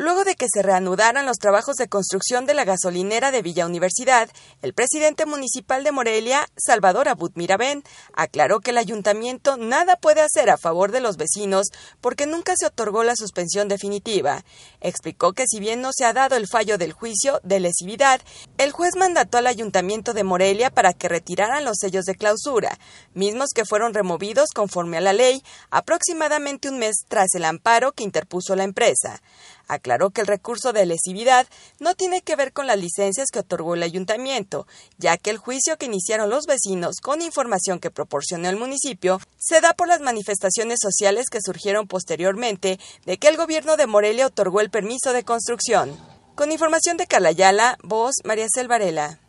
Luego de que se reanudaran los trabajos de construcción de la gasolinera de Villa Universidad, el presidente municipal de Morelia, Salvador Abud Mirabén, aclaró que el ayuntamiento nada puede hacer a favor de los vecinos porque nunca se otorgó la suspensión definitiva. Explicó que si bien no se ha dado el fallo del juicio de lesividad, el juez mandató al ayuntamiento de Morelia para que retiraran los sellos de clausura, mismos que fueron removidos conforme a la ley aproximadamente un mes tras el amparo que interpuso la empresa. Aclaró que el recurso de lesividad no tiene que ver con las licencias que otorgó el ayuntamiento, ya que el juicio que iniciaron los vecinos con información que proporcionó el municipio se da por las manifestaciones sociales que surgieron posteriormente de que el gobierno de Morelia otorgó el permiso de construcción. Con información de Calayala, voz María Selvarela.